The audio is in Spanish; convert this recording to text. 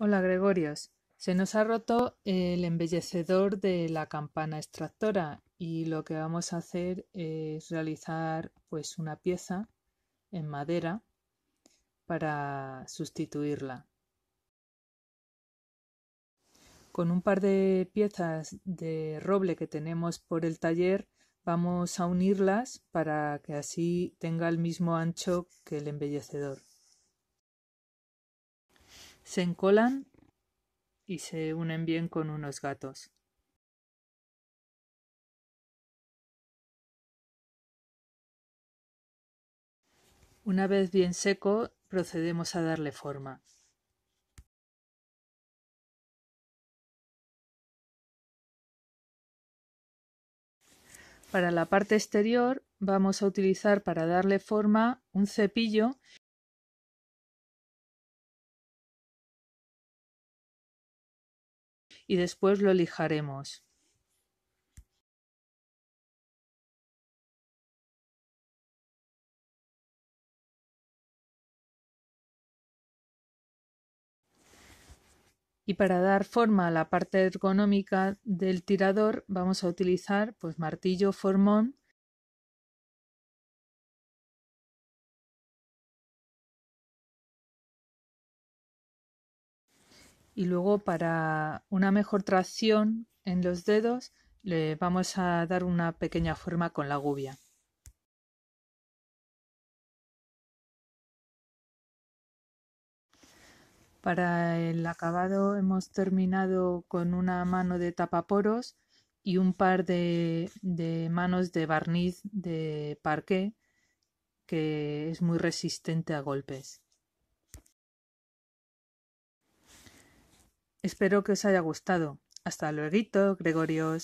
Hola Gregorios, se nos ha roto el embellecedor de la campana extractora y lo que vamos a hacer es realizar pues una pieza en madera para sustituirla. Con un par de piezas de roble que tenemos por el taller vamos a unirlas para que así tenga el mismo ancho que el embellecedor se encolan y se unen bien con unos gatos. Una vez bien seco, procedemos a darle forma. Para la parte exterior vamos a utilizar para darle forma un cepillo y después lo lijaremos. Y para dar forma a la parte ergonómica del tirador vamos a utilizar pues martillo formón y luego para una mejor tracción en los dedos le vamos a dar una pequeña forma con la gubia. Para el acabado hemos terminado con una mano de tapaporos y un par de, de manos de barniz de parqué que es muy resistente a golpes. Espero que os haya gustado. Hasta luego, Gregorios.